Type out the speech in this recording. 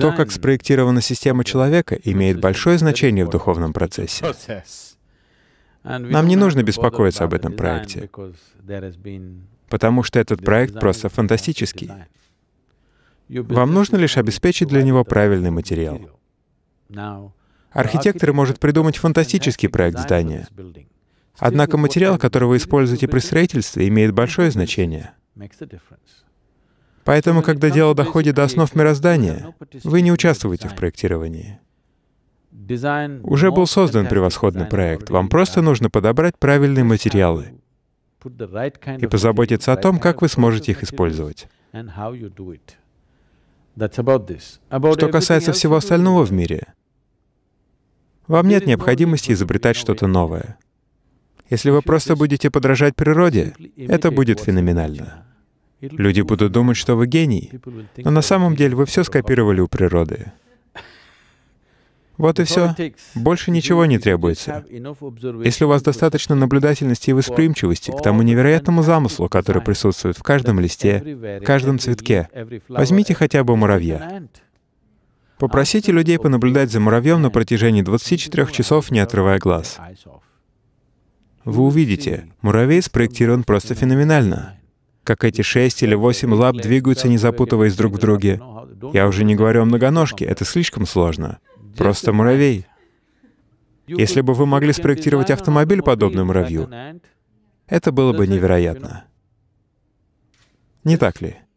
То, как спроектирована система человека, ну, имеет большое значение в духовном процессе. Нам не нужно беспокоиться об этом проекте, потому что этот проект просто фантастический. Вам нужно лишь обеспечить для него правильный материал. Архитектор может придумать фантастический проект здания. Однако материал, который вы используете при строительстве, имеет большое значение. Поэтому, когда дело доходит до основ мироздания, вы не участвуете в проектировании. Уже был создан превосходный проект, вам просто нужно подобрать правильные материалы и позаботиться о том, как вы сможете их использовать. Что касается всего остального в мире, вам нет необходимости изобретать что-то новое. Если вы просто будете подражать природе, это будет феноменально. Люди будут думать, что вы гений, но на самом деле вы все скопировали у природы. Вот и все. Больше ничего не требуется. Если у вас достаточно наблюдательности и восприимчивости к тому невероятному замыслу, который присутствует в каждом листе, в каждом цветке, возьмите хотя бы муравья. Попросите людей понаблюдать за муравьем на протяжении 24 часов, не отрывая глаз. Вы увидите, муравей спроектирован просто феноменально как эти шесть или восемь лап двигаются, не запутываясь друг в друге. Я уже не говорю о многоножке, это слишком сложно. Просто муравей. Если бы вы могли спроектировать автомобиль, подобный муравью, это было бы невероятно. Не так ли?